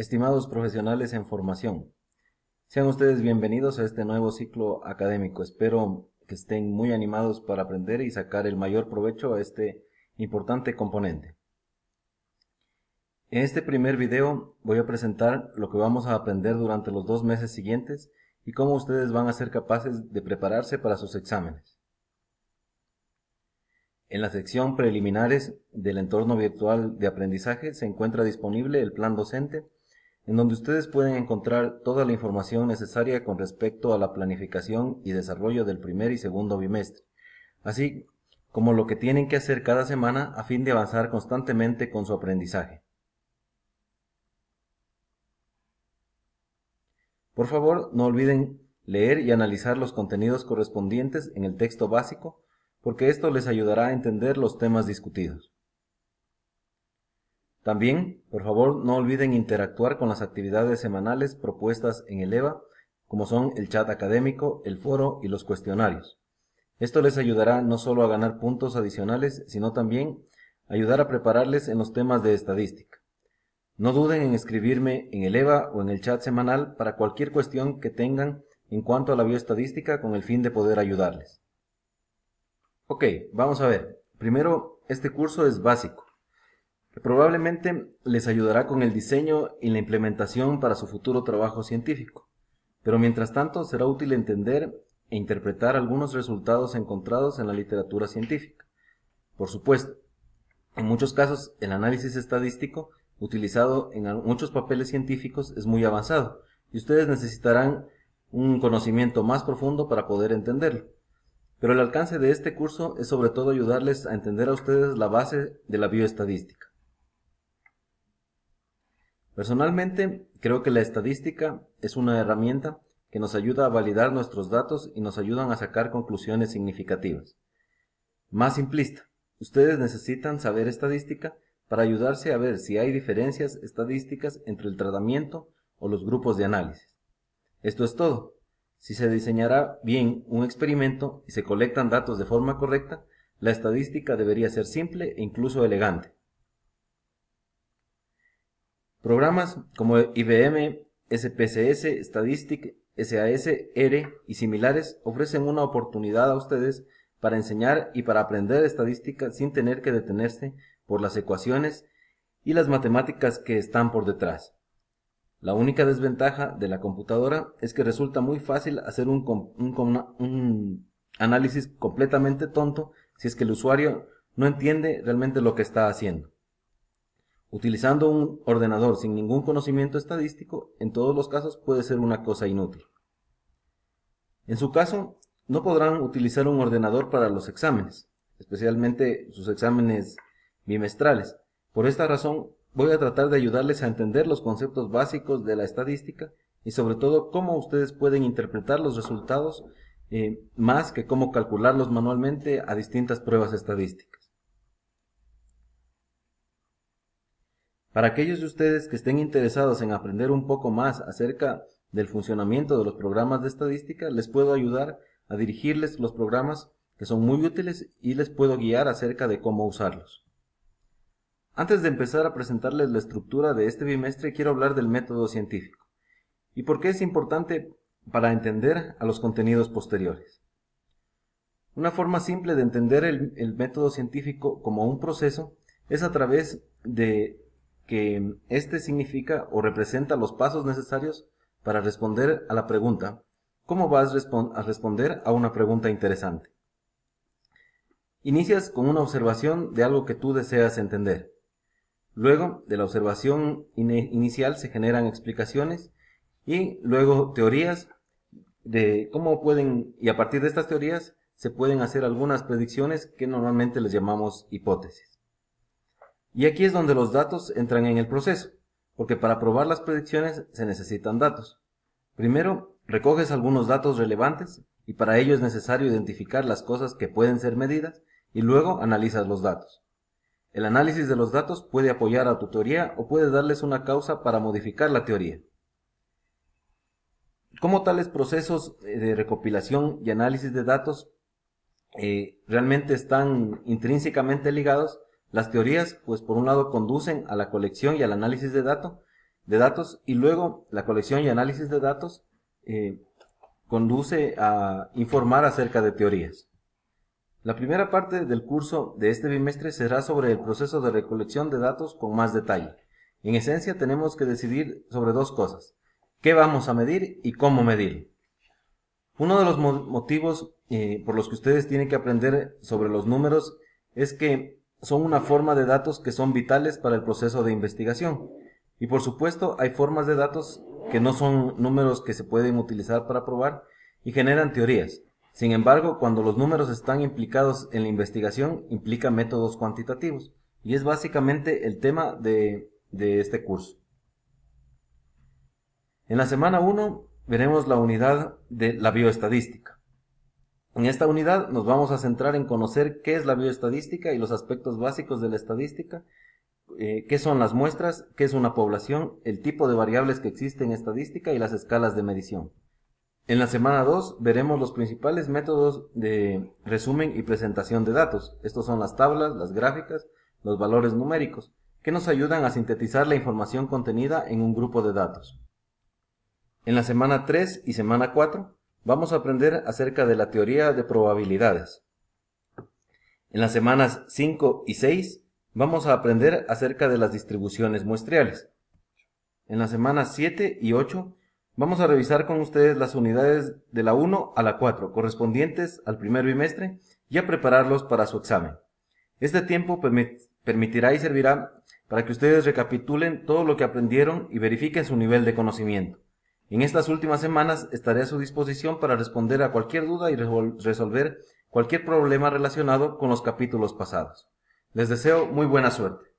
Estimados profesionales en formación, sean ustedes bienvenidos a este nuevo ciclo académico. Espero que estén muy animados para aprender y sacar el mayor provecho a este importante componente. En este primer video voy a presentar lo que vamos a aprender durante los dos meses siguientes y cómo ustedes van a ser capaces de prepararse para sus exámenes. En la sección preliminares del entorno virtual de aprendizaje se encuentra disponible el plan docente en donde ustedes pueden encontrar toda la información necesaria con respecto a la planificación y desarrollo del primer y segundo bimestre, así como lo que tienen que hacer cada semana a fin de avanzar constantemente con su aprendizaje. Por favor, no olviden leer y analizar los contenidos correspondientes en el texto básico, porque esto les ayudará a entender los temas discutidos. También, por favor, no olviden interactuar con las actividades semanales propuestas en el EVA, como son el chat académico, el foro y los cuestionarios. Esto les ayudará no solo a ganar puntos adicionales, sino también ayudar a prepararles en los temas de estadística. No duden en escribirme en el EVA o en el chat semanal para cualquier cuestión que tengan en cuanto a la bioestadística con el fin de poder ayudarles. Ok, vamos a ver. Primero, este curso es básico probablemente les ayudará con el diseño y la implementación para su futuro trabajo científico, pero mientras tanto será útil entender e interpretar algunos resultados encontrados en la literatura científica. Por supuesto, en muchos casos el análisis estadístico utilizado en muchos papeles científicos es muy avanzado y ustedes necesitarán un conocimiento más profundo para poder entenderlo. Pero el alcance de este curso es sobre todo ayudarles a entender a ustedes la base de la bioestadística. Personalmente, creo que la estadística es una herramienta que nos ayuda a validar nuestros datos y nos ayudan a sacar conclusiones significativas. Más simplista, ustedes necesitan saber estadística para ayudarse a ver si hay diferencias estadísticas entre el tratamiento o los grupos de análisis. Esto es todo. Si se diseñará bien un experimento y se colectan datos de forma correcta, la estadística debería ser simple e incluso elegante. Programas como IBM, SPSS, Statistic, SAS, R y similares ofrecen una oportunidad a ustedes para enseñar y para aprender estadística sin tener que detenerse por las ecuaciones y las matemáticas que están por detrás. La única desventaja de la computadora es que resulta muy fácil hacer un, un, análisis completamente tonto si es que el usuario no entiende realmente lo que está haciendo. Utilizando un ordenador sin ningún conocimiento estadístico, en todos los casos puede ser una cosa inútil. En su caso, no podrán utilizar un ordenador para los exámenes, especialmente sus exámenes bimestrales. Por esta razón, voy a tratar de ayudarles a entender los conceptos básicos de la estadística y sobre todo cómo ustedes pueden interpretar los resultados eh, más que cómo calcularlos manualmente a distintas pruebas estadísticas. Para aquellos de ustedes que estén interesados en aprender un poco más acerca del funcionamiento de los programas de estadística, les puedo ayudar a dirigirles los programas que son muy útiles y les puedo guiar acerca de cómo usarlos. Antes de empezar a presentarles la estructura de este bimestre, quiero hablar del método científico y por qué es importante para entender a los contenidos posteriores. Una forma simple de entender el, método científico como un proceso es a través de que este significa o representa los pasos necesarios para responder a la pregunta ¿Cómo vas a responder a una pregunta interesante? Inicias con una observación de algo que tú deseas entender. Luego, de la observación inicial se generan explicaciones y luego teorías de cómo pueden, y a partir de estas teorías se pueden hacer algunas predicciones que normalmente les llamamos hipótesis. Y aquí es donde los datos entran en el proceso, porque para probar las predicciones se necesitan datos. Primero, recoges algunos datos relevantes y para ello es necesario identificar las cosas que pueden ser medidas y luego analizas los datos. El análisis de los datos puede apoyar a tu teoría o puede darles una causa para modificar la teoría. como tales procesos eh, de recopilación y análisis de datos eh, realmente están intrínsecamente ligados las teorías, pues por un lado conducen a la colección y al análisis de, datos de datos y luego la colección y análisis de datos eh, conduce a informar acerca de teorías. La primera parte del curso de este bimestre será sobre el proceso de recolección de datos con más detalle. En esencia tenemos que decidir sobre dos cosas, qué vamos a medir y cómo medir. Uno de los motivos eh, por los que ustedes tienen que aprender sobre los números es que son una forma de datos que son vitales para el proceso de investigación. Y por supuesto, hay formas de datos que no son números que se pueden utilizar para probar y generan teorías. Sin embargo, cuando los números están implicados en la investigación, implica métodos cuantitativos. Y es básicamente el tema de, este curso. En la semana 1 veremos la unidad de la bioestadística. En esta unidad nos vamos a centrar en conocer qué es la bioestadística y los aspectos básicos de la estadística, eh, qué son las muestras, qué es una población, el tipo de variables que existen en estadística y las escalas de medición. En la semana 2 veremos los principales métodos de resumen y presentación de datos. Estos son las tablas, las gráficas, los valores numéricos, que nos ayudan a sintetizar la información contenida en un grupo de datos. En la semana 3 y semana 4 vamos a aprender acerca de la teoría de probabilidades. En las semanas 5 y 6 vamos a aprender acerca de las distribuciones muestriales. En las semanas 7 y 8 vamos a revisar con ustedes las unidades de la 1 a la 4 correspondientes al primer bimestre y a prepararlos para su examen. Este tiempo permitirá y servirá para que ustedes recapitulen todo lo que aprendieron y verifiquen su nivel de conocimiento. En estas últimas semanas estaré a su disposición para responder a cualquier duda y resolver cualquier problema relacionado con los capítulos pasados. Les deseo muy buena suerte.